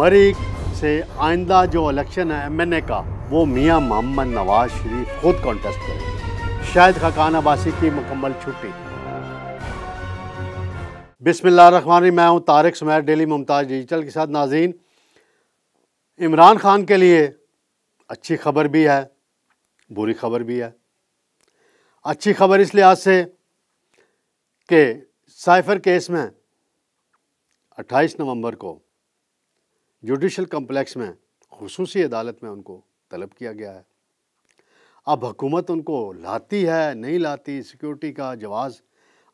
मरी से आइंदा जो इलेक्शन है एम एन ए का वो मियाँ मोहम्मद नवाज शरीफ खुद कॉन्टेस्ट करेंगे शायद खकान अबासी की मुकम्मल छुट्टी बिसमिल्ल मैं हूँ तारक सुमैर डेली मुमताज़ डिजिटल के साथ नाजीन इमरान खान के लिए अच्छी खबर भी है बुरी खबर भी है अच्छी खबर इस लिहाज से कि साइफर केस में 28 नवंबर को जुडिशल कम्प्लेक्स में खसूस अदालत में उनको तलब किया गया है अब हुकूमत उनको लाती है नहीं लाती सिक्योरिटी का जवाज़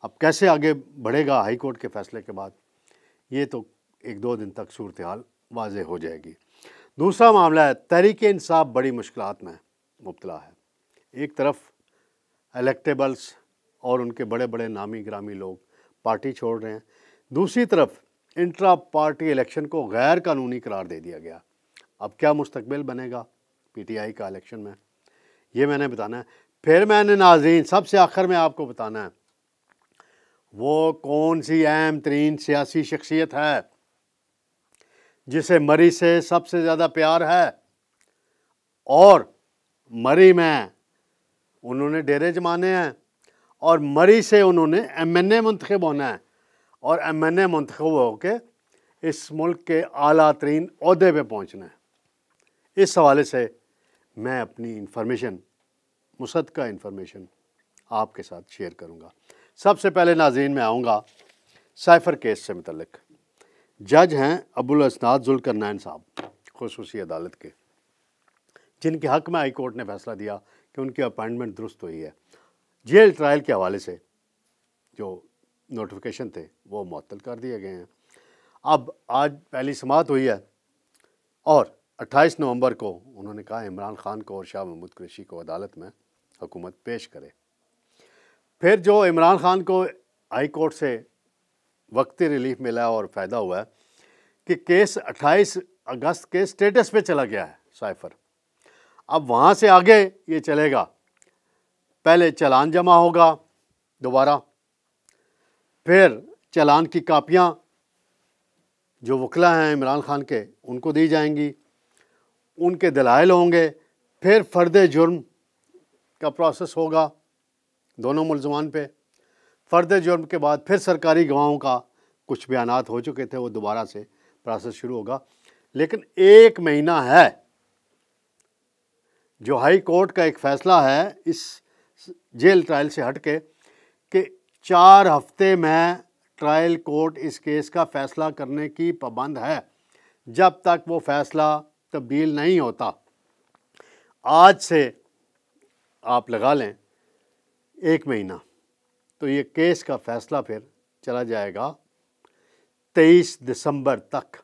अब कैसे आगे बढ़ेगा हाई कोर्ट के फ़ैसले के बाद ये तो एक दो दिन तक सूरत हाल वाज हो जाएगी दूसरा मामला है तहरीक इंसाफ बड़ी मुश्किल में मुबला है एक तरफ एलेक्टेबल्स और उनके बड़े बड़े नामी ग्रामी लोग पार्टी छोड़ रहे हैं दूसरी तरफ इंट्रा पार्टी इलेक्शन को गैर कानूनी करार दे दिया गया अब क्या मुस्तबिल बनेगा पीटीआई का इलेक्शन में ये मैंने बताना है फिर मैंने नाजीन सबसे आखिर में आपको बताना है वो कौन सी अहम तरीन सियासी शख्सियत है जिसे मरी से सबसे ज़्यादा प्यार है और मरी में उन्होंने डेरे जमाने हैं और मरी से उन्होंने एम एन ए मुंतखब होना है और एम एन ए मंतखब होकर इस मुल्क के अला तरीन अहदे पर पहुँचना है इस हवाले से मैं अपनी इंफॉर्मेशन मुसद का इन्फॉर्मेशन आपके साथ शेयर करूँगा सबसे पहले नाजीन में आऊँगा साइफर केस से मतलब जज हैं अबुल असनाद नैन साहब खसूस अदालत के जिनके हक़ में हाई कोर्ट ने फैसला दिया कि उनकी अपॉइंटमेंट दुरुस्त हुई है जेल ट्रायल के हवाले से जो नोटिफिकेशन थे वो मअतल कर दिए गए हैं अब आज पहली समात हुई है और 28 नवंबर को उन्होंने कहा इमरान खान को और शाह महमूद कुरैशी को अदालत में हुकूमत पेश करे फिर जो इमरान खान को हाई कोर्ट से वक्ती रिलीफ मिला और फ़ायदा हुआ है कि केस 28 अगस्त के स्टेटस पे चला गया है साइफर अब वहाँ से आगे ये चलेगा पहले चलान जमा होगा दोबारा फिर चालान की कापियाँ जो वकला हैं इमरान खान के उनको दी जाएंगी उनके दलाइल होंगे फिर फर्द जुर्म का प्रोसेस होगा दोनों मुलजमान पे फर्द जुर्म के बाद फिर सरकारी गवाहों का कुछ बयान हो चुके थे वो दोबारा से प्रोसेस शुरू होगा लेकिन एक महीना है जो हाई कोर्ट का एक फ़ैसला है इस जेल ट्रायल से हट के चार हफ्ते में ट्रायल कोर्ट इस केस का फैसला करने की पाबंद है जब तक वो फैसला तब्दील नहीं होता आज से आप लगा लें एक महीना तो ये केस का फैसला फिर चला जाएगा तेईस दिसंबर तक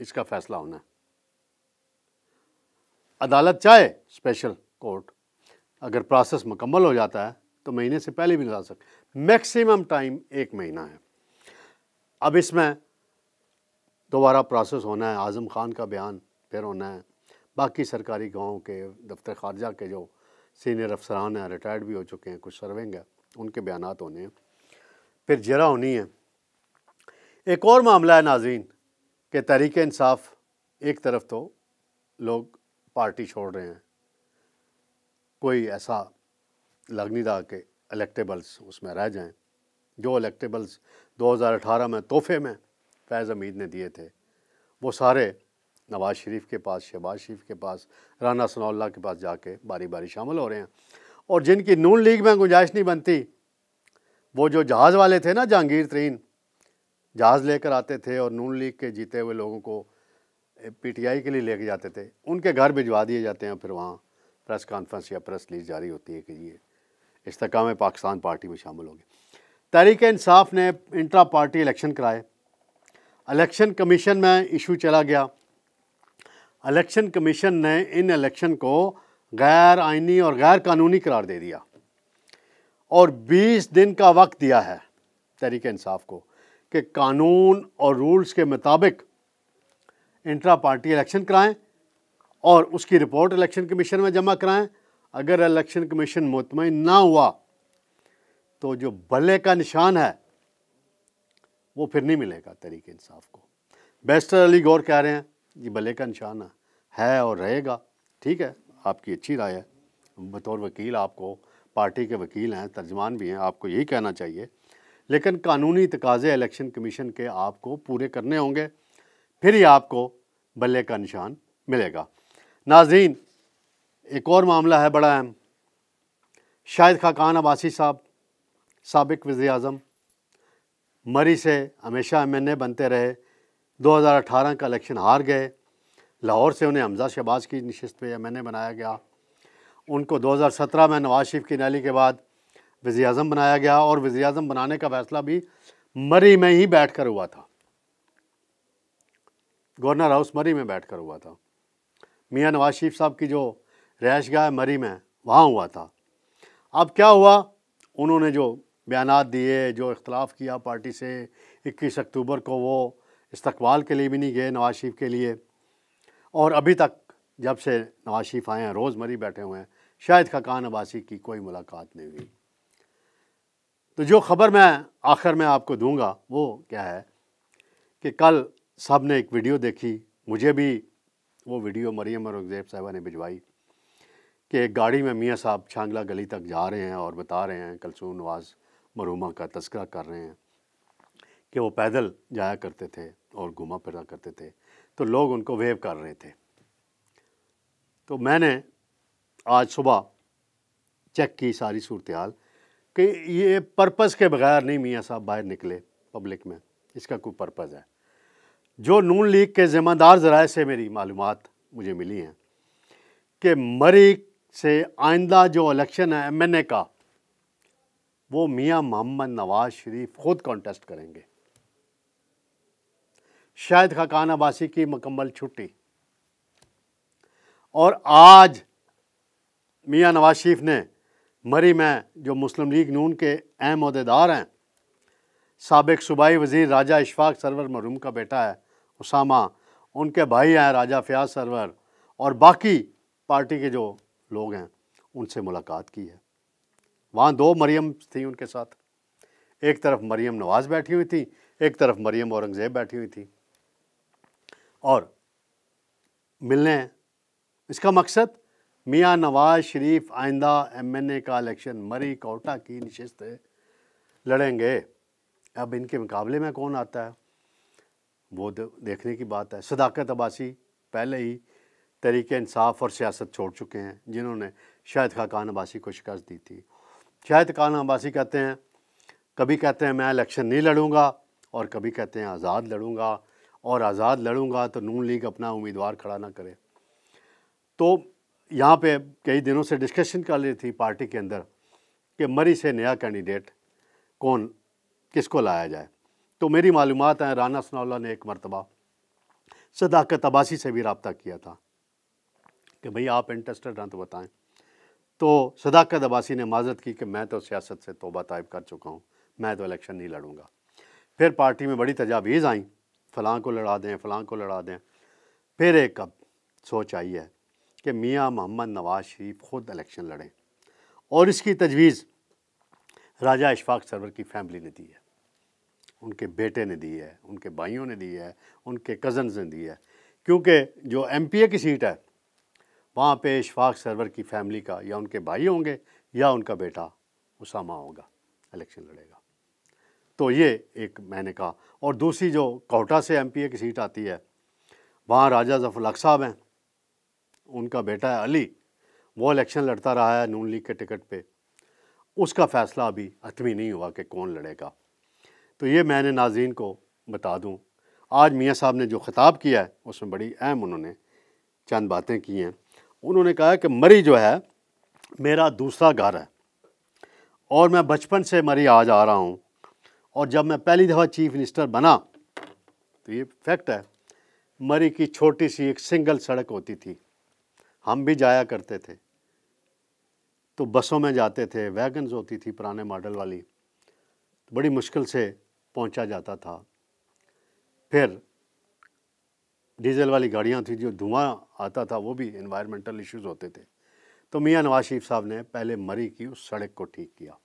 इसका फैसला होना है अदालत चाहे स्पेशल कोर्ट अगर प्रोसेस मुकम्मल हो जाता है तो महीने से पहले भी निकाल सकते मैक्सिमम टाइम एक महीना है अब इसमें दोबारा प्रोसेस होना है आज़म खान का बयान फिर होना है बाकी सरकारी गाँव के दफ्तर खारजा के जो सीनियर अफसरान हैं रिटायर्ड भी हो चुके हैं कुछ सर्विंग है उनके बयान होने हैं फिर जरा होनी है एक और मामला है नाजीन के तहरीक इंसाफ एक तरफ तो लोग पार्टी छोड़ रहे हैं कोई ऐसा लगनीदा के इलेक्टेबल्स उसमें रह जाएं जो इलेक्टेबल्स 2018 में तोहफे में फैज़ हमीद ने दिए थे वो सारे नवाज़ शरीफ के पास शहबाज शरीफ के पास राना सनाउल्ला के पास जाके बारी बारी शामिल हो रहे हैं और जिनकी नून लीग में गुंजाइश नहीं बनती वो जो जहाज़ वाले थे ना जहांगीर तरीन जहाज़ लेकर आते थे और नून लीग के जीते हुए लोगों को पीटीआई के लिए लेके जाते थे उनके घर भिजवा दिए जाते हैं फिर वहाँ प्रेस कॉन्फ्रेंस या प्रेस लीज जारी होती है कि ये इसकाम पाकिस्तान पार्टी में शामिल हो तहरीक इंसाफ ने इंट्रा पार्टी इलेक्शन कराए इलेक्शन कमीशन में इशू चला गया इलेक्शन कमीशन ने इन इलेक्शन को गैर आइनी और गैर कानूनी करार दे दिया और 20 दिन का वक्त दिया है तहरीक इंसाफ को कि कानून और रूल्स के मुताबिक इंट्रा पार्टी इलेक्शन कराएं और उसकी रिपोर्ट इलेक्शन कमीशन में जमा कराएं अगर इलेक्शन कमीशन मुतमिन ना हुआ तो जो बल्ले का निशान है वो फिर नहीं मिलेगा तरीके इंसाफ को बेस्टर अली गौर कह रहे हैं ये बल्ले का निशान है, है और रहेगा ठीक है आपकी अच्छी राय है बतौर वकील आपको पार्टी के वकील हैं तर्जमान भी हैं आपको यही कहना चाहिए लेकिन कानूनी तकाजे इलेक्शन कमीशन के आपको पूरे करने होंगे फिर ही आपको बल्ले का निशान मिलेगा नाजीन एक और मामला है बड़ा अहम शाहिद खाकान अबासी साहब सबक वज़ी अजम मरी से हमेशा एम एन ए बनते रहे 2018 का इलेक्शन हार गए लाहौर से उन्हें हमजा शहबाज की नशस्त पे एम एन ए बनाया गया उनको 2017 में नवाज शरीफ की नैली के बाद वज़ी अजम बनाया गया और वज़ी अजम बनाने का फैसला भी मरी में ही बैठ कर हुआ था गवर्नर हाउस मरी में बैठ कर हुआ था मियाँ नवाज शरीफ साहब की जो रहश गाह मरी में वहाँ हुआ था अब क्या हुआ उन्होंने जो बयान दिए जो इख्तलाफ किया पार्टी से इक्कीस अक्टूबर को वो इस्तबाल के लिए भी नहीं गए नवाज शरीफ के लिए और अभी तक जब से नवाज शरीफ आए हैं रोज़मरी बैठे हुए हैं शायद खकान अब्बासी की कोई मुलाकात नहीं हुई तो जो ख़बर मैं आखिर में आपको दूंगा वो क्या है कि कल सब ने एक वीडियो देखी मुझे भी वो वीडियो मरियम और साहबा ने भिजवाई कि एक गाड़ी में मियाँ साहब छांगला गली तक जा रहे हैं और बता रहे हैं कलसूम नवाज़ मरूमा का तस्करा कर रहे हैं कि वो पैदल जाया करते थे और घुमा फिरा करते थे तो लोग उनको वेव कर रहे थे तो मैंने आज सुबह चेक की सारी सूरत हाल कि ये पर्पज़ के बगैर नहीं मियाँ साहब बाहर निकले पब्लिक में इसका कोई पर्पज़ है जो नून लीग के ज़िम्मेदार ज़राए से मेरी मालूम मुझे मिली हैं कि मरी से आइंदा जो इलेक्शन है एमएनए का वो मियां मोहम्मद नवाज शरीफ खुद कॉन्टेस्ट करेंगे शायद खकान अब्बासी की मकम्मल छुट्टी और आज मियां नवाज शरीफ ने मरी में जो मुस्लिम लीग नून के अहम अहदेदार हैं सबक सूबाई वजीर राजा इशफाक सरवर मरूम का बेटा है उसामा उनके भाई हैं राजा फ़याज सरवर और बाकी पार्टी के जो लोग हैं उनसे मुलाकात की है वहाँ दो मरियम थी उनके साथ एक तरफ मरियम नवाज़ बैठी हुई थी एक तरफ मरियम औरंगज़ेब बैठी हुई थी और मिलने इसका मकसद मियाँ नवाज शरीफ आइंदा एमएनए का इलेक्शन मरी कोटा की नशस्त लड़ेंगे अब इनके मुकाबले में कौन आता है वो देखने की बात है सदाकत अबासी पहले ही तहरीक इंसाफ और सियासत छोड़ चुके हैं जिन्होंने शाहिद खाकान अब्बासी को शिकस्त दी थी शाहिद खान अब्बासी कहते हैं कभी कहते हैं मैं इलेक्शन नहीं लड़ूंगा और कभी कहते हैं आज़ाद लड़ूंगा और आज़ाद लड़ूंगा तो नून लीग अपना उम्मीदवार खड़ा ना करे तो यहाँ पे कई दिनों से डिस्कशन कर रही थी पार्टी के अंदर कि मरी से नया कैंडिडेट कौन किसको लाया जाए तो मेरी मालूम है राना सनाउल्ला ने एक मरतबा सदाकत अबासी से भी रबता किया था कि भाई आप इंटरेस्टेड हैं तो बताएं तो सदाकत अब्बासी ने माजरत की कि मैं तो सियासत से तोबा तायब कर चुका हूँ मैं तो इलेक्शन नहीं लड़ूंगा फिर पार्टी में बड़ी तजावीज़ आई फ़लाँ को लड़ा दें फ़लाँ को लड़ा दें फिर एक अब सोच आई है कि मियाँ मोहम्मद नवाज शरीफ ख़ुद इलेक्शन लड़ें और इसकी तजवीज़ राजा इशफाक सरवर की फैमिली ने दी है उनके बेटे ने दी है उनके भाइयों ने दी है उनके कज़न्स ने दी है क्योंकि जो एम पी ए की सीट है वहाँ पे इशफाक सरवर की फैमिली का या उनके भाई होंगे या उनका बेटा उसामा होगा इलेक्शन लड़ेगा तो ये एक मैंने कहा और दूसरी जो कोटा से एम की सीट आती है वहाँ राजा जफरलक साहब हैं उनका बेटा है अली वो इलेक्शन लड़ता रहा है नून लीग के टिकट पे उसका फ़ैसला अभी हतमी नहीं हुआ कि कौन लड़ेगा तो ये मैंने नाजीन को बता दूँ आज मियाँ साहब ने जो ख़िताब किया है उसमें बड़ी अहम उन्होंने चंद बातें की हैं उन्होंने कहा कि मरी जो है मेरा दूसरा घर है और मैं बचपन से मरी आज आ रहा हूँ और जब मैं पहली दफ़ा चीफ मिनिस्टर बना तो ये फैक्ट है मरी की छोटी सी एक सिंगल सड़क होती थी हम भी जाया करते थे तो बसों में जाते थे वैगन्स होती थी पुराने मॉडल वाली तो बड़ी मुश्किल से पहुंचा जाता था फिर डीजल वाली गाड़ियाँ थी जो धुआं आता था वो भी इन्वायरमेंटल इश्यूज होते थे तो मियाँ नवाज शरीफ साहब ने पहले मरी की उस सड़क को ठीक किया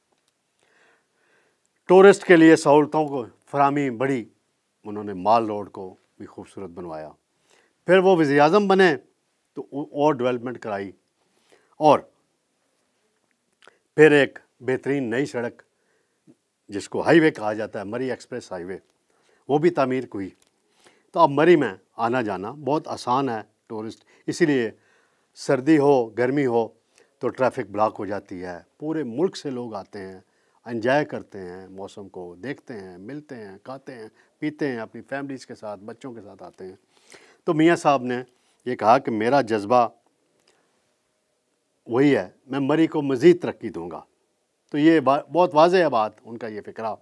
टूरिस्ट के लिए सहूलतों को फरहमी बड़ी उन्होंने माल रोड को भी खूबसूरत बनवाया फिर वो वज़ी अजम बने तो और डेवलपमेंट कराई और फिर एक बेहतरीन नई सड़क जिसको हाईवे कहा जाता है मरी एक्सप्रेस हाईवे वो भी तमीर हुई तो अब मरी में आना जाना बहुत आसान है टूरिस्ट इसीलिए सर्दी हो गर्मी हो तो ट्रैफिक ब्लॉक हो जाती है पूरे मुल्क से लोग आते हैं इन्जॉय करते हैं मौसम को देखते हैं मिलते हैं खाते हैं पीते हैं अपनी फैमिलीज़ के साथ बच्चों के साथ आते हैं तो मियाँ साहब ने ये कहा कि मेरा जज्बा वही है मैं मरी को मज़ीद तरक्की दूँगा तो ये बहुत वाजह है बात उनका ये फ़िक्रा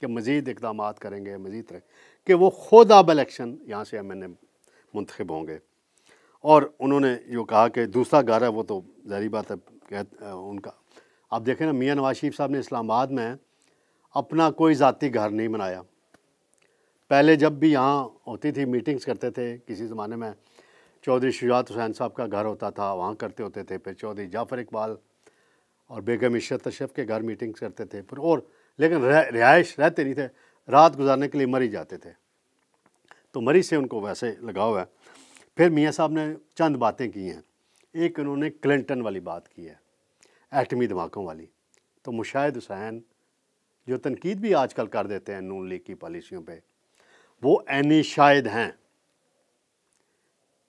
कि मज़ीद इकदाम करेंगे मज़ीद तरक्की कि वो खुद अब इलेक्शन यहाँ से एम एन ए मंतखब होंगे और उन्होंने जो कहा कि दूसरा घर है वो तो जहरी बात है कह उनका आप देखें ना मियाँ नवाज शरीफ साहब ने इस्लामाबाद में अपना कोई ज़ाती घर नहीं बनाया पहले जब भी यहाँ होती थी मीटिंग्स करते थे किसी ज़माने में चौधरी शुजात हुसैन साहब का घर होता था वहाँ करते होते थे फिर चौधरी जाफ़र इकबाल और बेगम इशरत अशरफ के घर मीटिंग्स करते थे फिर और लेकिन रह, रिहाइश रहते नहीं थे रात गुजारने के लिए मरी जाते थे तो मरी से उनको वैसे लगाव है फिर मियाँ साहब ने चंद बातें की हैं एक उन्होंने क्लिंटन वाली बात की है एटमी धमाकों वाली तो मुशाहिद हुसैन जो तनकीद भी आजकल कर देते हैं नून लीग की पॉलिसियों पे वो ऐनी शायद हैं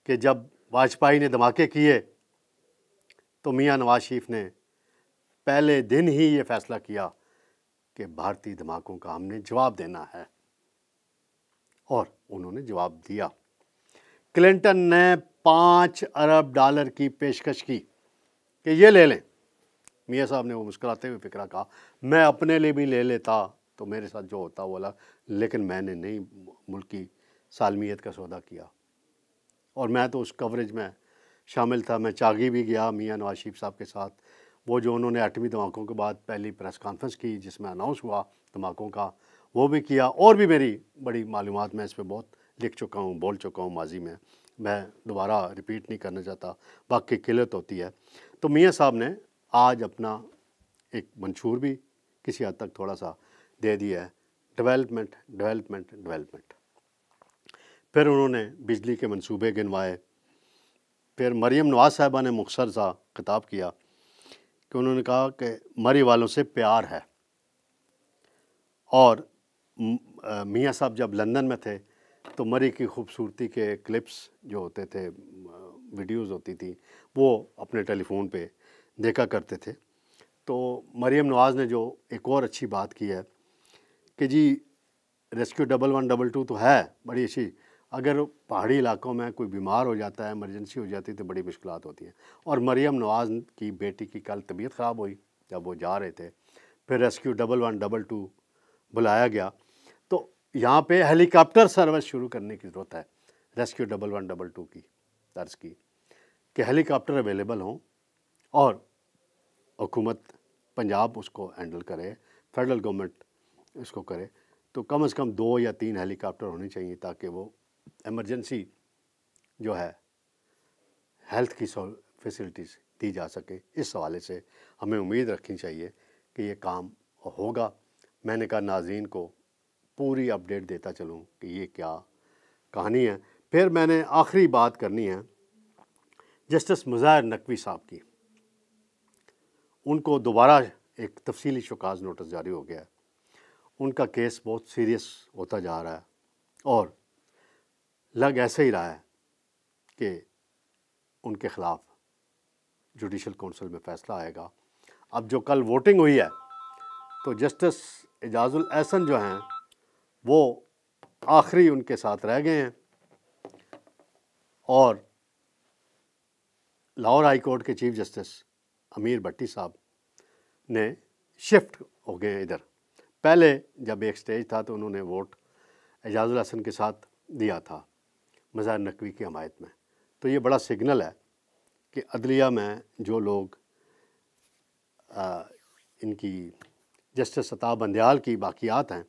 कि जब वाजपेयी ने धमाके किए तो मियाँ नवाज शरीफ ने पहले दिन ही ये फैसला किया कि भारतीय धमाकों का हमने जवाब देना है और उन्होंने जवाब दिया क्लिंटन ने पाँच अरब डॉलर की पेशकश की कि ये ले लें मियाँ साहब ने वो मुस्कुराते हुए फिक्रा कहा मैं अपने लिए भी ले लेता तो मेरे साथ जो होता वो अलग लेकिन मैंने नहीं मुल्क की सालमियत का सौदा किया और मैं तो उस कवरेज में शामिल था मैं चागी भी गया मियाँ नवाज शरीफ साहब के साथ वो जो उन्होंने आठवीं धमाकों के बाद पहली प्रेस कॉन्फ्रेंस की जिसमें अनाउंस हुआ धमाकों का वो भी किया और भी मेरी बड़ी मालूम मैं इस पर बहुत लिख चुका हूँ बोल चुका हूँ माजी में मैं दोबारा रिपीट नहीं करना चाहता बाकी किल्लत होती है तो मियाँ साहब ने आज अपना एक मंशूर भी किसी हद तक थोड़ा सा दे दिया है डेवलपमेंट डेवलपमेंट डेवलपमेंट फिर उन्होंने बिजली के मंसूबे गिनवाए फिर मरीम नवाज साहबा ने मुख्तर सा खिताब किया कि उन्होंने कहा कि मरे वालों से प्यार है और मियाँ साहब जब लंदन में थे तो मरी की खूबसूरती के क्लिप्स जो होते थे वीडियोस होती थी वो अपने टेलीफोन पे देखा करते थे तो मरीम नवाज़ ने जो एक और अच्छी बात की है कि जी rescue double one double two तो है बड़ी अच्छी अगर पहाड़ी इलाकों में कोई बीमार हो जाता है इमरजेंसी हो जाती है तो बड़ी मुश्किल होती हैं और मरियम नवाज़ की बेटी की कल तबीयत ख़राब हुई जब वो जा रहे थे फिर rescue double one double two बुलाया गया तो यहाँ पे हेलीकॉप्टर सर्विस शुरू करने की ज़रूरत है rescue double one double two की तर्ज की कि हेलीकॉप्टर अवेलेबल हों और हुकूमत पंजाब उसको हैंडल करे फेडरल गवर्नमेंट इसको करे तो कम से कम दो या तीन हेलीकॉप्टर होने चाहिए ताकि वो एमरजेंसी जो है हेल्थ की फैसिलिटीज़ दी जा सके इस हवाले से हमें उम्मीद रखनी चाहिए कि ये काम होगा मैंने कहा नाजीन को पूरी अपडेट देता चलूँ कि ये क्या कहानी है फिर मैंने आखिरी बात करनी है जस्टिस मुज़ाहिर नकवी साहब की उनको दोबारा एक तफसीली शुकाज नोटिस जारी हो गया है उनका केस बहुत सीरियस होता जा रहा है और लग ऐसे ही रहा है कि उनके ख़िलाफ़ जुडिशल काउंसिल में फ़ैसला आएगा अब जो कल वोटिंग हुई है तो जस्टिस एजाजुल एहसन जो हैं वो आखिरी उनके साथ रह गए हैं और लाहौर हाई कोर्ट के चीफ जस्टिस अमीर भट्टी साहब ने शिफ्ट हो गए हैं इधर पहले जब एक स्टेज था तो उन्होंने वोट एजाजुल एहसन के साथ दिया था मज़ार नकवी की हमायत में तो ये बड़ा सिग्नल है कि अदलिया में जो लोग आ, इनकी जस्टिस सता बंदयाल की बाकियात हैं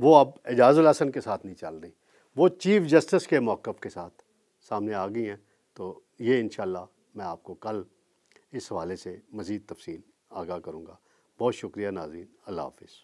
वो अब एजाजुल हसन के साथ नहीं चल रही वो चीफ जस्टिस के मौक़ के साथ सामने आ गई हैं तो ये इन मैं आपको कल इस हवाले से मज़ीद तफसील आगाह करूँगा बहुत शुक्रिया नाजीन अल्लाह हाफिज़